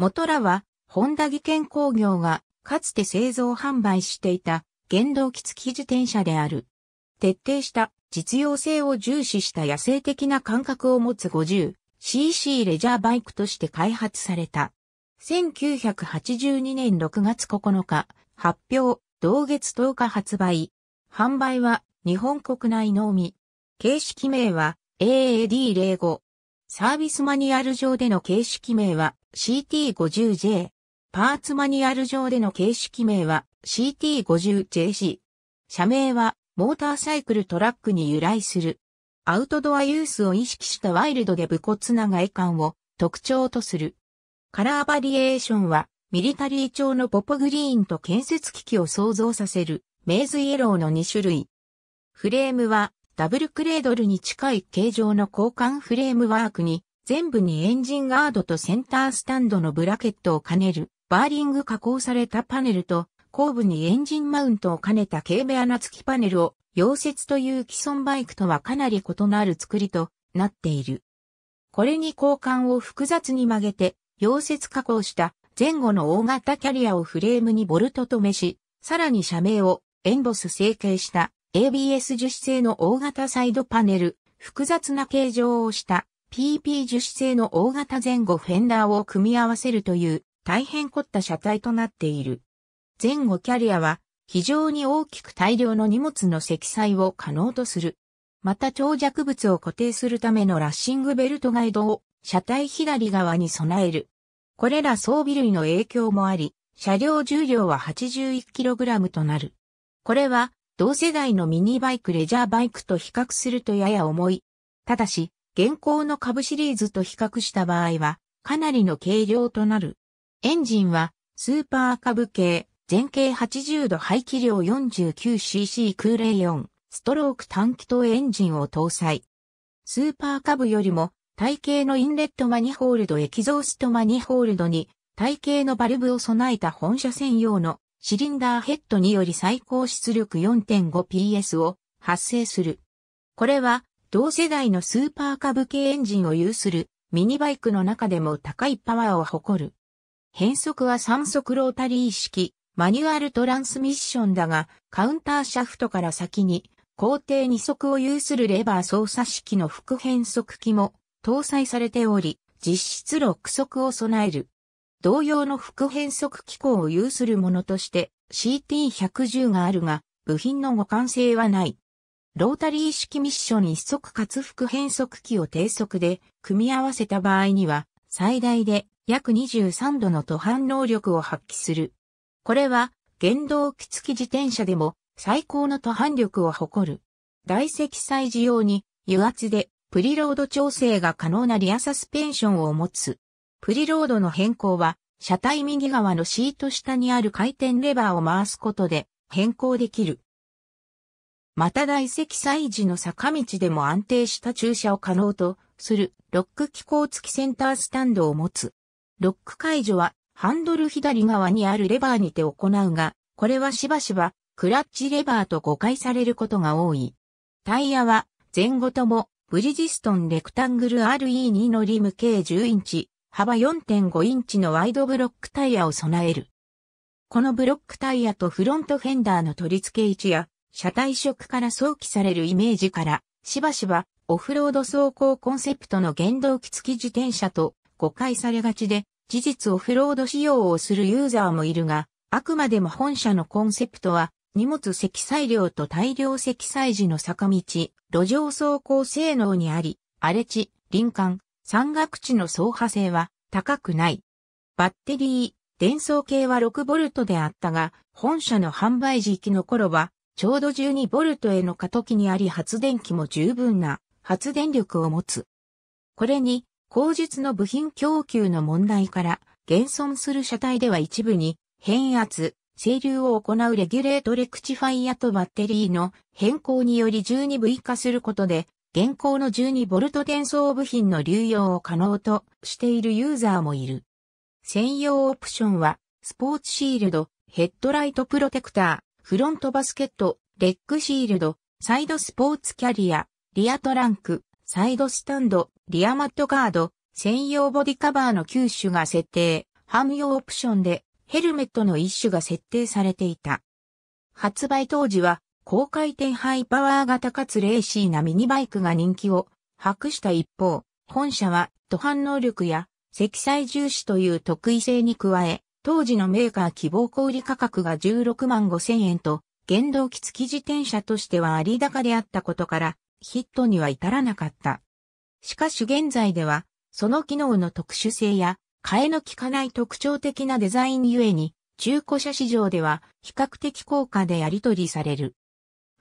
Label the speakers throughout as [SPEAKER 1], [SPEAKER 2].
[SPEAKER 1] 元らは、本田技研工業が、かつて製造販売していた、原動機付き自転車である。徹底した実用性を重視した野生的な感覚を持つ 50cc レジャーバイクとして開発された。1982年6月9日、発表、同月10日発売。販売は日本国内のみ。形式名は AAD05。サービスマニュアル上での形式名は CT50J。パーツマニュアル上での形式名は CT50JC。社名はモーターサイクルトラックに由来する。アウトドアユースを意識したワイルドで武骨な外観を特徴とする。カラーバリエーションはミリタリー調のポポグリーンと建設機器を想像させるメイズイエローの2種類。フレームはダブルクレードルに近い形状の交換フレームワークに全部にエンジンガードとセンタースタンドのブラケットを兼ねる、バーリング加工されたパネルと、後部にエンジンマウントを兼ねた軽部穴付きパネルを、溶接という既存バイクとはかなり異なる作りとなっている。これに交換を複雑に曲げて、溶接加工した前後の大型キャリアをフレームにボルトとめし、さらに社名をエンボス成形した ABS 樹脂製の大型サイドパネル、複雑な形状をした PP 樹脂製の大型前後フェンダーを組み合わせるという大変凝った車体となっている。前後キャリアは非常に大きく大量の荷物の積載を可能とする。また長尺物を固定するためのラッシングベルトガイドを車体左側に備える。これら装備類の影響もあり、車両重量は 81kg となる。これは同世代のミニバイクレジャーバイクと比較するとやや重い。ただし、現行の株シリーズと比較した場合は、かなりの軽量となる。エンジンは、スーパー株系、全径80度排気量 49cc 空冷4、ストローク短気筒エンジンを搭載。スーパー株よりも、体型のインレットマニホールドエキゾーストマニホールドに、体型のバルブを備えた本車専用のシリンダーヘッドにより最高出力 4.5PS を発生する。これは同世代のスーパー株系エンジンを有するミニバイクの中でも高いパワーを誇る。変速は3速ロータリー式、マニュアルトランスミッションだが、カウンターシャフトから先に、工程2速を有するレバー操作式の副変速機も搭載されており、実質6速を備える。同様の副変速機構を有するものとして CT110 があるが、部品の互換性はない。ロータリー式ミッション一足かつ変速機を低速で組み合わせた場合には、最大で約23度の途半能力を発揮する。これは、原動機付き自転車でも最高の途半力を誇る。大積載時用に油圧でプリロード調整が可能なリアサスペンションを持つ。プリロードの変更は、車体右側のシート下にある回転レバーを回すことで変更できる。また大積載時の坂道でも安定した駐車を可能とするロック機構付きセンタースタンドを持つ。ロック解除はハンドル左側にあるレバーにて行うが、これはしばしばクラッチレバーと誤解されることが多い。タイヤは前後ともブリジストンレクタングル RE2 のリム計10インチ、幅4.5インチのワイドブロックタイヤを備える。このブロックタイヤとフロントフェンダーの取り付け位置や車体色から想起されるイメージから、しばしばオフロード走行コンセプトの原動機付き自転車と誤解されがちで、事実オフロード仕様をするユーザーもいるが、あくまでも本社のコンセプトは、荷物積載量と大量積載時の坂道、路上走行性能にあり、荒れ地、林間、山岳地の走破性は高くない。バッテリー、電装系は 6V であったが、本社の販売時期の頃はちょうど 12V への過渡期にあり発電機も十分な発電力を持つ。これに、後述の部品供給の問題から、現存する車体では一部に、変圧、整流を行うレギュレートレクチファイアとバッテリーの変更により 12V 化することで、現行の 12V 伝送部品の流用を可能としているユーザーもいる。専用オプションは、スポーツシールド、ヘッドライトプロテクター、フロントバスケット、レッグシールド、サイドスポーツキャリア、リアトランク、サイドスタンド、リアマットガード、専用ボディカバーの9種が設定、ハム用オプションでヘルメットの一種が設定されていた。発売当時は高回転ハイパワー型かつレーシーなミニバイクが人気を博した一方、本社は途反能力や積載重視という得意性に加え、当時のメーカー希望小売価格が16万5千円と、原動機付き自転車としては有高であったことから、ヒットには至らなかった。しかし現在では、その機能の特殊性や、替えの効かない特徴的なデザインゆえに、中古車市場では比較的高価でやり取りされる。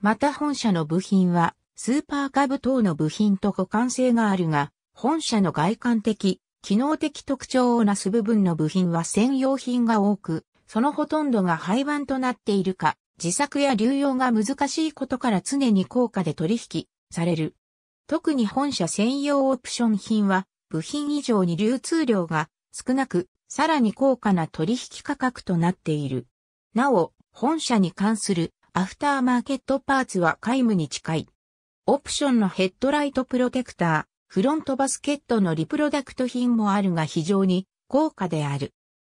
[SPEAKER 1] また本社の部品は、スーパーカブ等の部品と互換性があるが、本社の外観的、機能的特徴をなす部分の部品は専用品が多く、そのほとんどが廃盤となっているか、自作や流用が難しいことから常に高価で取引される。特に本社専用オプション品は、部品以上に流通量が少なく、さらに高価な取引価格となっている。なお、本社に関するアフターマーケットパーツは皆無に近い。オプションのヘッドライトプロテクター。フロントバスケットのリプロダクト品もあるが非常に高価である。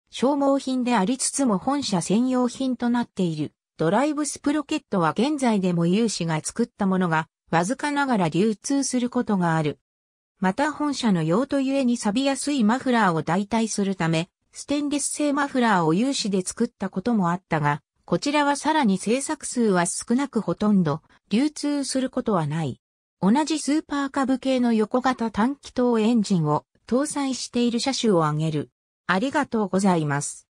[SPEAKER 1] 消耗品でありつつも本社専用品となっている。ドライブスプロケットは現在でも有志が作ったものが、わずかながら流通することがある。また本社の用途ゆえに錆びやすいマフラーを代替するため、ステンレス製マフラーを有志で作ったこともあったが、こちらはさらに製作数は少なくほとんど流通することはない。同じスーパー株系の横型短気筒エンジンを搭載している車種を挙げる。ありがとうございます。